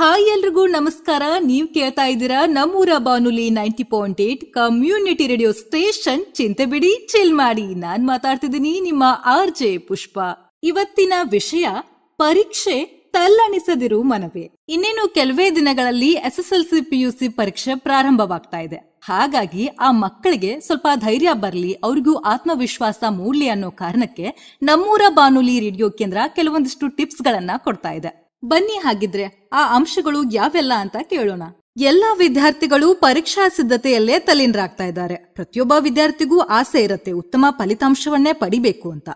hi ಎಲ್ರಿಗೂ ನಮಸ್ಕಾರ ನೀವು ಕೇಳ್ತಾ ಇದ್ದೀರಾ ನಮ್ಮೂರ ಬಾನುಲಿ ninety point eight community radio station ಚಿಂತೆ ಬಿಡಿ ಚಿಲ್ ಮಾಡಿ ನಾನ್ ಮಾತಾಡ್ತಿದ್ದೀನಿ ನಿಮ್ಮ ಆರ್ ಜೆ ಪುಷ್ಪ ಇವತ್ತಿನ ವಿಷಯ ಪರೀಕ್ಷೆ ತಲ್ಲಣಿಸದಿರು ಮನವೇ ಇನ್ನೇನು ಕೆಲವೇ ದಿನಗಳಲ್ಲಿ S S L C P U C ಪರೀಕ್ಷೆ ಪ್ರಾರಂಭವಾಗ್ತಾ ಇದೆ ಹಾಗಾಗಿ ಆ ಮಕ್ಕಳಿಗೆ ಸ್ವಲ್ಪ ಧೈರ್ಯ ಬರಲಿ ಅವ್ರಿಗೂ ಆತ್ಮವಿಶ್ವಾಸ ಮೂಡ್ಲಿ ಅನ್ನೋ ಕಾರಣಕ್ಕೆ ನಮ್ಮೂರ ಬಾನುಲಿ ರೇಡಿಯೋ ಕೇಂದ್ರ ಕೆಲವೊಂದಿಷ್ಟು ಟಿಪ್ಸ್ ಗಳನ್ನ ಕೊಡ್ತಾ ಇದೆ ಬನ್ನಿ ಹಾಗಿದ್ರೆ ಆ ಅಂಶಗಳು ಯಾವೆಲ್ಲ ಅಂತ ಕೇಳೋಣ ಎಲ್ಲಾ ವಿದ್ಯಾರ್ಥಿಗಳು ಪರೀಕ್ಷಾ ಸಿದ್ಧತೆಯಲ್ಲೇ ತಲೆನರಾಗ್ತಾ ಇದ್ದಾರೆ ಪ್ರತಿಯೊಬ್ಬ ವಿದ್ಯಾರ್ಥಿಗೂ ಆಸೆ ಇರುತ್ತೆ ಉತ್ತಮ ಫಲಿತಾಂಶವನ್ನೇ ಪಡಿಬೇಕು ಅಂತ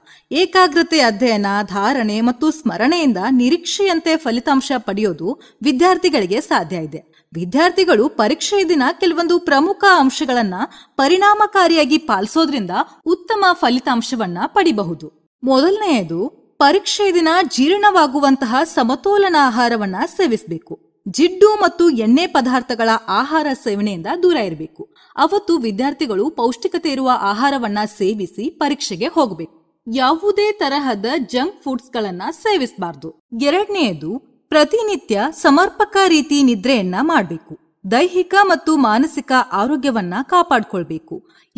ಏಕಾಗ್ರತೆ ಅಧ್ಯಯನ ಧಾರಣೆ ಮತ್ತು ಸ್ಮರಣೆಯಿಂದ ನಿರೀಕ್ಷೆಯಂತೆ ಫಲಿತಾಂಶ ಪಡೆಯೋದು ವಿದ್ಯಾರ್ಥಿಗಳಿಗೆ ಸಾಧ್ಯ ಇದೆ ವಿದ್ಯಾರ್ಥಿಗಳು ಪರೀಕ್ಷೆಯ ದಿನ ಕೆಲವೊಂದು ಪ್ರಮುಖ ಅಂಶಗಳನ್ನ ಪರಿಣಾಮಕಾರಿಯಾಗಿ ಪಾಲಿಸೋದ್ರಿಂದ ಉತ್ತಮ ಫಲಿತಾಂಶವನ್ನ ಪಡಿಬಹುದು ಮೊದಲನೆಯದು ಪರೀಕ್ಷೆ ದಿನ ಜೀರ್ಣವಾಗುವಂತಹ ಸಮತೋಲನ ಆಹಾರವನ್ನ ಸೇವಿಸಬೇಕು ಜಿಡ್ಡು ಮತ್ತು ಎಣ್ಣೆ ಪದಾರ್ಥಗಳ ಆಹಾರ ಸೇವನೆಯಿಂದ ದೂರ ಇರಬೇಕು ಅವತ್ತು ವಿದ್ಯಾರ್ಥಿಗಳು ಪೌಷ್ಟಿಕತೆ ಇರುವ ಆಹಾರವನ್ನ ಸೇವಿಸಿ ಪರೀಕ್ಷೆಗೆ ಹೋಗಬೇಕು ಯಾವುದೇ ತರಹದ ಜಂಕ್ ಫುಡ್ಸ್ ಗಳನ್ನ ಸೇವಿಸಬಾರ್ದು ಎರಡನೆಯದು ಪ್ರತಿನಿತ್ಯ ಸಮರ್ಪಕ ರೀತಿ ನಿದ್ರೆಯನ್ನ ಮಾಡಬೇಕು ದೈಹಿಕ ಮತ್ತು ಮಾನಸಿಕ ಆರೋಗ್ಯವನ್ನ ಕಾಪಾಡಿಕೊಳ್ಬೇಕು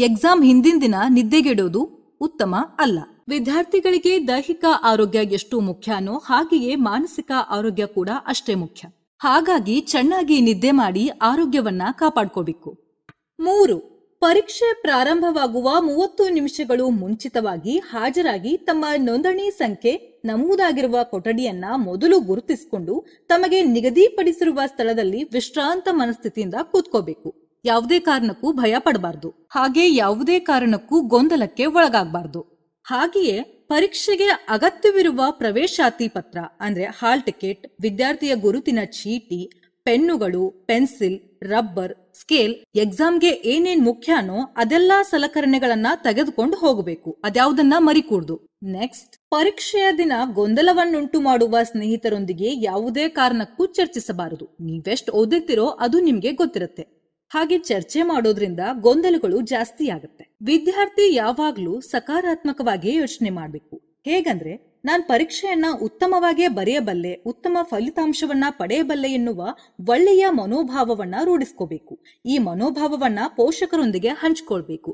ಎಕ್ಸಾಮ್ ಹಿಂದಿನ ದಿನ ನಿದ್ದೆಗೆಡೋದು ಉತ್ತಮ ಅಲ್ಲ ವಿದ್ಯಾರ್ಥಿಗಳಿಗೆ ದೈಹಿಕ ಆರೋಗ್ಯ ಎಷ್ಟು ಮುಖ್ಯನೋ ಹಾಗೆಯೇ ಮಾನಸಿಕ ಆರೋಗ್ಯ ಕೂಡ ಅಷ್ಟೇ ಮುಖ್ಯ ಹಾಗಾಗಿ ಚೆನ್ನಾಗಿ ನಿದ್ದೆ ಮಾಡಿ ಆರೋಗ್ಯವನ್ನ ಕಾಪಾಡ್ಕೋಬೇಕು ಮೂರು ಪರೀಕ್ಷೆ ಪ್ರಾರಂಭವಾಗುವ ಮೂವತ್ತು ನಿಮಿಷಗಳು ಮುಂಚಿತವಾಗಿ ಹಾಜರಾಗಿ ತಮ್ಮ ನೋಂದಣಿ ಸಂಖ್ಯೆ ನಮೂದಾಗಿರುವ ಕೊಠಡಿಯನ್ನ ಮೊದಲು ಗುರುತಿಸಿಕೊಂಡು ತಮಗೆ ನಿಗದಿಪಡಿಸಿರುವ ಸ್ಥಳದಲ್ಲಿ ವಿಶ್ರಾಂತ ಮನಸ್ಥಿತಿಯಿಂದ ಕೂತ್ಕೋಬೇಕು ಯಾವುದೇ ಕಾರಣಕ್ಕೂ ಭಯ ಪಡಬಾರ್ದು ಹಾಗೆ ಯಾವುದೇ ಕಾರಣಕ್ಕೂ ಗೊಂದಲಕ್ಕೆ ಒಳಗಾಗಬಾರ್ದು ಹಾಗೆಯೇ ಪರೀಕ್ಷೆಗೆ ಅಗತ್ಯವಿರುವ ಪ್ರವೇಶಾತಿ ಪತ್ರ ಅಂದ್ರೆ ಹಾಲ್ ಟಿಕೆಟ್ ವಿದ್ಯಾರ್ಥಿಯ ಗುರುತಿನ ಚೀಟಿ ಪೆನ್ನುಗಳು ಪೆನ್ಸಿಲ್ ರಬ್ಬರ್ ಸ್ಕೇಲ್ ಎಕ್ಸಾಮ್ಗೆ ಏನೇನ್ ಮುಖ್ಯನೋ ಅದೆಲ್ಲಾ ಸಲಕರಣೆಗಳನ್ನ ತೆಗೆದುಕೊಂಡು ಹೋಗಬೇಕು ಅದ್ಯಾವುದನ್ನ ಮರಿಕೂಡ್ದು ನೆಕ್ಸ್ಟ್ ಪರೀಕ್ಷೆಯ ದಿನ ಗೊಂದಲವನ್ನುಂಟು ಮಾಡುವ ಸ್ನೇಹಿತರೊಂದಿಗೆ ಯಾವುದೇ ಕಾರಣಕ್ಕೂ ಚರ್ಚಿಸಬಾರದು ನೀವೆಷ್ಟು ಓದುತ್ತಿರೋ ಅದು ನಿಮ್ಗೆ ಗೊತ್ತಿರುತ್ತೆ ಹಾಗೆ ಚರ್ಚೆ ಮಾಡೋದ್ರಿಂದ ಗೊಂದಲಗಳು ಜಾಸ್ತಿ ಆಗುತ್ತೆ ವಿದ್ಯಾರ್ಥಿ ಯಾವಾಗ್ಲೂ ಸಕಾರಾತ್ಮಕವಾಗಿ ಯೋಚನೆ ಮಾಡಬೇಕು ಹೇಗಂದ್ರೆ ನಾನ್ ಪರೀಕ್ಷೆಯನ್ನ ಉತ್ತಮವಾಗಿ ಬರೆಯಬಲ್ಲೆ ಉತ್ತಮ ಫಲಿತಾಂಶವನ್ನ ಪಡೆಯಬಲ್ಲೆ ಎನ್ನುವ ಒಳ್ಳೆಯ ಮನೋಭಾವವನ್ನ ರೂಢಿಸ್ಕೋಬೇಕು ಈ ಮನೋಭಾವವನ್ನ ಪೋಷಕರೊಂದಿಗೆ ಹಂಚ್ಕೊಳ್ಬೇಕು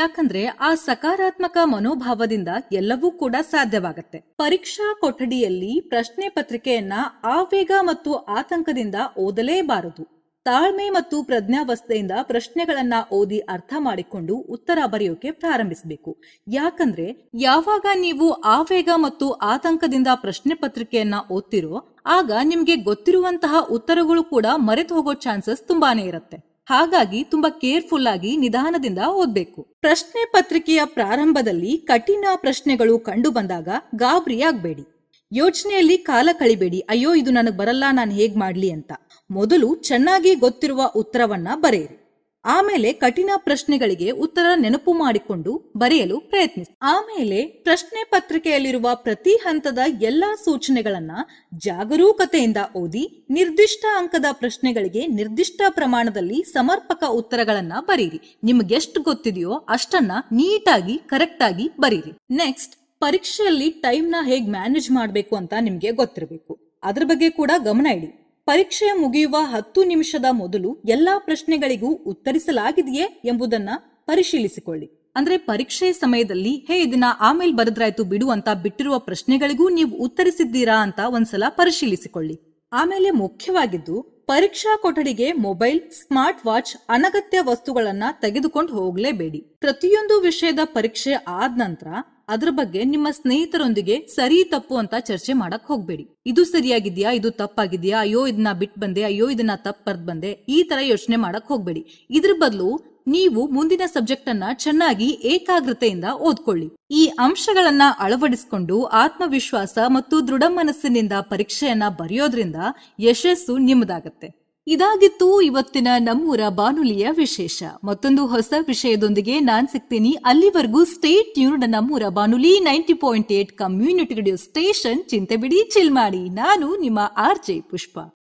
ಯಾಕಂದ್ರೆ ಆ ಸಕಾರಾತ್ಮಕ ಮನೋಭಾವದಿಂದ ಎಲ್ಲವೂ ಕೂಡ ಸಾಧ್ಯವಾಗುತ್ತೆ ಪರೀಕ್ಷಾ ಕೊಠಡಿಯಲ್ಲಿ ಪ್ರಶ್ನೆ ಪತ್ರಿಕೆಯನ್ನ ಆವೇಗ ಮತ್ತು ಆತಂಕದಿಂದ ಓದಲೇಬಾರದು ತಾಳ್ಮೆ ಮತ್ತು ಪ್ರಜ್ಞಾವಸ್ಥೆಯಿಂದ ಪ್ರಶ್ನೆಗಳನ್ನ ಓದಿ ಅರ್ಥ ಮಾಡಿಕೊಂಡು ಉತ್ತರ ಬರೆಯೋಕೆ ಪ್ರಾರಂಭಿಸಬೇಕು ಯಾಕಂದ್ರೆ ಯಾವಾಗ ನೀವು ಆವೇಗ ಮತ್ತು ಆತಂಕದಿಂದ ಪ್ರಶ್ನೆ ಪತ್ರಿಕೆಯನ್ನ ಓದ್ತಿರೋ ಆಗ ನಿಮ್ಗೆ ಗೊತ್ತಿರುವಂತಹ ಉತ್ತರಗಳು ಕೂಡ ಮರೆತು ಹೋಗೋ ಚಾನ್ಸಸ್ ತುಂಬಾನೇ ಇರುತ್ತೆ ಹಾಗಾಗಿ ತುಂಬಾ ಕೇರ್ಫುಲ್ ಆಗಿ ನಿಧಾನದಿಂದ ಓದ್ಬೇಕು ಪ್ರಶ್ನೆ ಪತ್ರಿಕೆಯ ಪ್ರಾರಂಭದಲ್ಲಿ ಕಠಿಣ ಪ್ರಶ್ನೆಗಳು ಕಂಡು ಬಂದಾಗ ಗಾಬರಿ ಆಗ್ಬೇಡಿ ಯೋಚನೆಯಲ್ಲಿ ಕಾಲ ಕಳಿಬೇಡಿ ಅಯ್ಯೋ ಇದು ನನಗೆ ಬರಲ್ಲ ನಾನು ಹೇಗ್ ಮಾಡ್ಲಿ ಅಂತ ಮೊದಲು ಚೆನ್ನಾಗಿ ಗೊತ್ತಿರುವ ಉತ್ತರವನ್ನ ಬರೆಯಿರಿ ಆಮೇಲೆ ಕಠಿಣ ಪ್ರಶ್ನೆಗಳಿಗೆ ಉತ್ತರ ನೆನಪು ಮಾಡಿಕೊಂಡು ಬರೆಯಲು ಪ್ರಯತ್ನಿಸಿ ಆಮೇಲೆ ಪ್ರಶ್ನೆ ಪತ್ರಿಕೆಯಲ್ಲಿರುವ ಪ್ರತಿ ಹಂತದ ಎಲ್ಲಾ ಸೂಚನೆಗಳನ್ನ ಜಾಗರೂಕತೆಯಿಂದ ಓದಿ ನಿರ್ದಿಷ್ಟ ಅಂಕದ ಪ್ರಶ್ನೆಗಳಿಗೆ ನಿರ್ದಿಷ್ಟ ಪ್ರಮಾಣದಲ್ಲಿ ಸಮರ್ಪಕ ಉತ್ತರಗಳನ್ನ ಬರೀರಿ ನಿಮಗೆಷ್ಟು ಗೊತ್ತಿದೆಯೋ ಅಷ್ಟನ್ನ ನೀಟಾಗಿ ಕರೆಕ್ಟ್ ಆಗಿ ಬರೀರಿ ನೆಕ್ಸ್ಟ್ ಪರೀಕ್ಷೆಯಲ್ಲಿ ಟೈಮ್ ನ ಹೇಗೆ ಮ್ಯಾನೇಜ್ ಮಾಡಬೇಕು ಅಂತ ನಿಮ್ಗೆ ಗೊತ್ತಿರಬೇಕು ಅದ್ರ ಬಗ್ಗೆ ಕೂಡ ಗಮನ ಇಡಿ ಪರೀಕ್ಷೆ ಮುಗಿಯುವ ಹತ್ತು ನಿಮಿಷದ ಮೊದಲು ಎಲ್ಲಾ ಪ್ರಶ್ನೆಗಳಿಗೂ ಉತ್ತರಿಸಲಾಗಿದೆಯೇ ಎಂಬುದನ್ನ ಪರಿಶೀಲಿಸಿಕೊಳ್ಳಿ ಅಂದ್ರೆ ಪರೀಕ್ಷೆ ಸಮಯದಲ್ಲಿ ಹೇ ಇದನ್ನ ಆಮೇಲೆ ಬರದ್ರಾಯ್ತು ಬಿಡು ಅಂತ ಬಿಟ್ಟಿರುವ ಪ್ರಶ್ನೆಗಳಿಗೂ ನೀವು ಉತ್ತರಿಸಿದ್ದೀರಾ ಅಂತ ಒಂದ್ಸಲ ಪರಿಶೀಲಿಸಿಕೊಳ್ಳಿ ಆಮೇಲೆ ಮುಖ್ಯವಾಗಿದ್ದು ಪರೀಕ್ಷಾ ಕೊಠಡಿಗೆ ಮೊಬೈಲ್ ಸ್ಮಾರ್ಟ್ ವಾಚ್ ಅನಗತ್ಯ ವಸ್ತುಗಳನ್ನ ತೆಗೆದುಕೊಂಡು ಹೋಗ್ಲೇಬೇಡಿ ಪ್ರತಿಯೊಂದು ವಿಷಯದ ಪರೀಕ್ಷೆ ಆದ ನಂತರ ಅದ್ರ ಬಗ್ಗೆ ನಿಮ್ಮ ಸ್ನೇಹಿತರೊಂದಿಗೆ ಸರಿ ತಪ್ಪು ಅಂತ ಚರ್ಚೆ ಮಾಡಕ್ ಹೋಗ್ಬೇಡಿ ಇದು ಸರಿಯಾಗಿದ್ಯಾ ಇದು ತಪ್ಪಾಗಿದ್ಯಾ ಅಯ್ಯೋ ಇದನ್ನ ಬಿಟ್ ಬಂದೆ ಅಯ್ಯೋ ಇದನ್ನ ತಪ್ಪ ಬರ್ದ್ ಬಂದೆ ಈ ತರ ಯೋಚನೆ ಮಾಡಕ್ ಹೋಗ್ಬೇಡಿ ಇದ್ರ ಬದಲು ನೀವು ಮುಂದಿನ ಸಬ್ಜೆಕ್ಟ್ ಅನ್ನ ಚೆನ್ನಾಗಿ ಏಕಾಗ್ರತೆಯಿಂದ ಓದ್ಕೊಳ್ಳಿ ಈ ಅಂಶಗಳನ್ನ ಅಳವಡಿಸಿಕೊಂಡು ಆತ್ಮವಿಶ್ವಾಸ ಮತ್ತು ದೃಢ ಮನಸ್ಸಿನಿಂದ ಪರೀಕ್ಷೆಯನ್ನ ಬರೆಯೋದ್ರಿಂದ ಯಶಸ್ಸು ನಿಮ್ಮದಾಗತ್ತೆ ಇದಾಗಿತ್ತು ಇವತ್ತಿನ ನಮ್ಮೂರ ಬಾನುಲಿಯ ವಿಶೇಷ ಮತ್ತೊಂದು ಹೊಸ ವಿಷಯದೊಂದಿಗೆ ನಾನ್ ಸಿಗ್ತೀನಿ ಅಲ್ಲಿವರೆಗೂ ಸ್ಟೇಟ್ ಟ್ಯೂನ್ಡ್ ನಮ್ಮೂರ ಬಾನುಲಿ ninety point eight community station ಚಿಂತೆ ಬಿಡಿ ಚಿಲ್ ಮಾಡಿ ನಾನು ನಿಮ್ಮ ಆರ್ ಜೆ ಪುಷ್ಪ